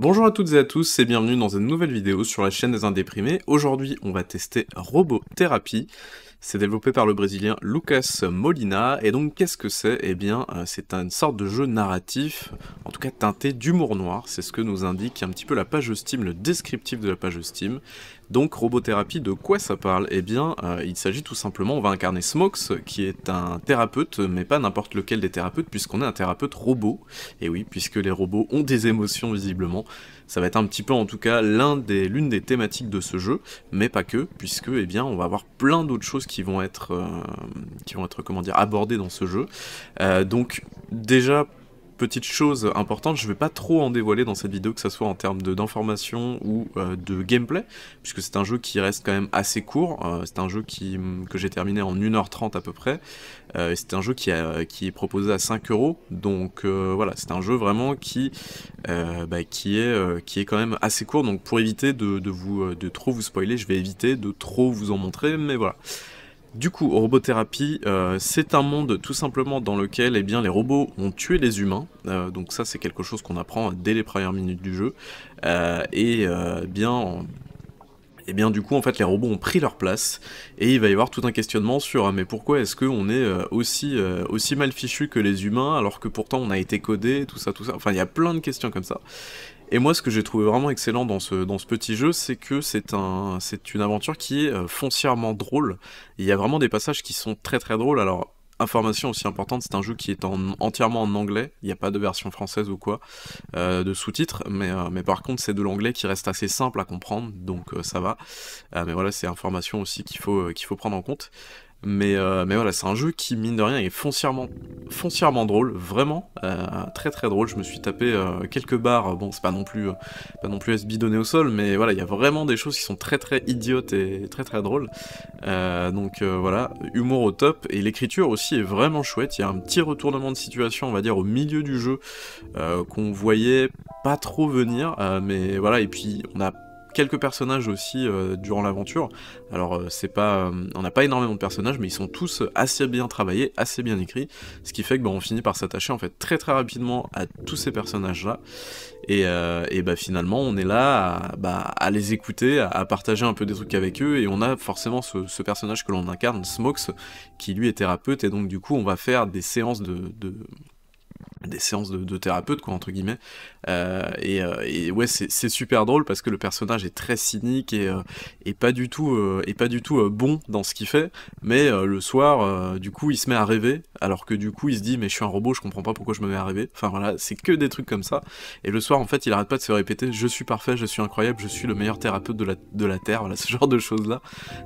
Bonjour à toutes et à tous et bienvenue dans une nouvelle vidéo sur la chaîne des Indéprimés. Aujourd'hui, on va tester Robothérapie. C'est développé par le brésilien Lucas Molina. Et donc, qu'est-ce que c'est Eh bien, euh, c'est une sorte de jeu narratif, en tout cas teinté d'humour noir. C'est ce que nous indique un petit peu la page Steam, le descriptif de la page Steam. Donc robothérapie, de quoi ça parle Eh bien, euh, il s'agit tout simplement, on va incarner Smokes, qui est un thérapeute, mais pas n'importe lequel des thérapeutes, puisqu'on est un thérapeute robot. Et oui, puisque les robots ont des émotions visiblement. Ça va être un petit peu en tout cas l'une des, thématiques de ce jeu, mais pas que, puisque eh bien on va avoir plein d'autres choses qui vont être, euh, qui vont être comment dire abordées dans ce jeu. Euh, donc déjà Petite chose importante, Je ne vais pas trop en dévoiler dans cette vidéo, que ce soit en termes d'informations ou euh, de gameplay, puisque c'est un jeu qui reste quand même assez court. Euh, c'est un jeu qui, mm, que j'ai terminé en 1h30 à peu près. Euh, c'est un jeu qui, qui est proposé à 5 euros. Donc voilà, c'est un jeu vraiment qui, bah, qui, est, qui est quand même assez court. Donc pour éviter de, de, vous, de trop vous spoiler, je vais éviter de trop vous en montrer, mais voilà. Du coup, robothérapie, euh, c'est un monde tout simplement dans lequel eh bien, les robots ont tué les humains. Euh, donc ça, c'est quelque chose qu'on apprend dès les premières minutes du jeu. Euh, et bien... Eh bien du coup en fait les robots ont pris leur place et il va y avoir tout un questionnement sur ah, mais pourquoi est-ce qu'on est aussi, aussi mal fichu que les humains alors que pourtant on a été codé tout ça tout ça enfin il y a plein de questions comme ça et moi, ce que j'ai trouvé vraiment excellent dans ce, dans ce petit jeu, c'est que c'est un, c'est une aventure qui est euh, foncièrement drôle. Il y a vraiment des passages qui sont très très drôles. Alors, information aussi importante, c'est un jeu qui est entièrement en anglais. Il n'y a pas de version française ou quoi euh, de sous-titres, mais, euh, mais par contre, c'est de l'anglais qui reste assez simple à comprendre, donc ça va. mais voilà, c'est information aussi qu'il faut, qu'il faut prendre en compte. Euh, mais, voilà, c'est un jeu qui, mine de rien, est foncièrement, foncièrement drôle, vraiment, euh, très très drôle. Je me suis tapé euh, quelques barres, bon, c'est pas non plus pas non plus SB donné au sol, mais voilà, il y a vraiment des choses qui sont très très idiotes et très très drôles. donc voilà, humour au top, et l'écriture aussi est vraiment chouette. Il y a un petit retournement de situation, on va dire, au milieu du jeu, qu'on voyait pas trop venir, mais voilà, et puis on a quelques personnages aussi euh, durant l'aventure. Alors euh, c'est pas, euh, on n'a pas énormément de personnages, mais ils sont tous assez bien travaillés, assez bien écrits, ce qui fait que bah, on finit par s'attacher en fait très très rapidement à tous ces personnages là. Et, et bah, finalement on est là à, bah, à les écouter, à, partager un peu des trucs avec eux, et on a forcément ce, personnage que l'on incarne, Smokes, qui lui est thérapeute, et donc du coup on va faire des séances de des séances de, de, thérapeute, quoi, entre guillemets. Euh, euh, et, ouais, c'est super drôle parce que le personnage est très cynique et, pas du tout, et pas du tout euh, bon dans ce qu'il fait. Mais le soir, du coup, il se met à rêver, alors que du coup, il se dit, mais je suis un robot, je comprends pas pourquoi je me mets à rêver. Enfin voilà, c'est que des trucs comme ça. Et le soir, en fait, il arrête pas de se répéter, je suis parfait, je suis incroyable, je suis le meilleur thérapeute de la, de la Terre, voilà, ce genre de choses-là.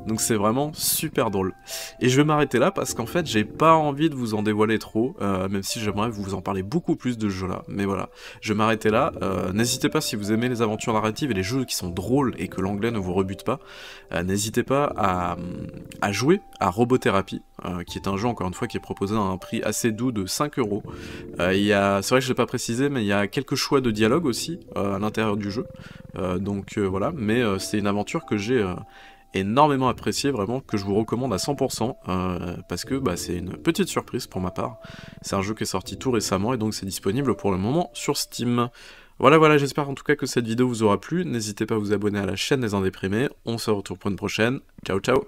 Donc c'est vraiment super drôle. Et je vais m'arrêter là parce qu'en fait, j'ai pas envie de vous en dévoiler trop, même si j'aimerais vous en parler beaucoup plus de jeux là. Mais voilà, je vais m'arrêter là. Euh, n'hésitez pas si vous aimez les aventures narratives et les jeux qui sont drôles et que l'anglais ne vous rebute pas, euh, n'hésitez pas à, jouer à Robothérapie, euh, qui est un jeu encore une fois qui est proposé à un prix assez doux de 5 euros. Il c'est vrai que je l'ai pas précisé, mais il y a quelques choix de dialogue aussi à l'intérieur du jeu. donc voilà, mais c'est une aventure que j'ai énormément apprécié, vraiment, que je vous recommande à 100%, euh, parce que bah, c'est une petite surprise pour ma part. C'est un jeu qui est sorti tout récemment, et donc c'est disponible pour le moment sur Steam. Voilà, voilà, j'espère en tout cas que cette vidéo vous aura plu. N'hésitez pas à vous abonner à la chaîne des Indéprimés. On se retrouve pour une prochaine. Ciao, ciao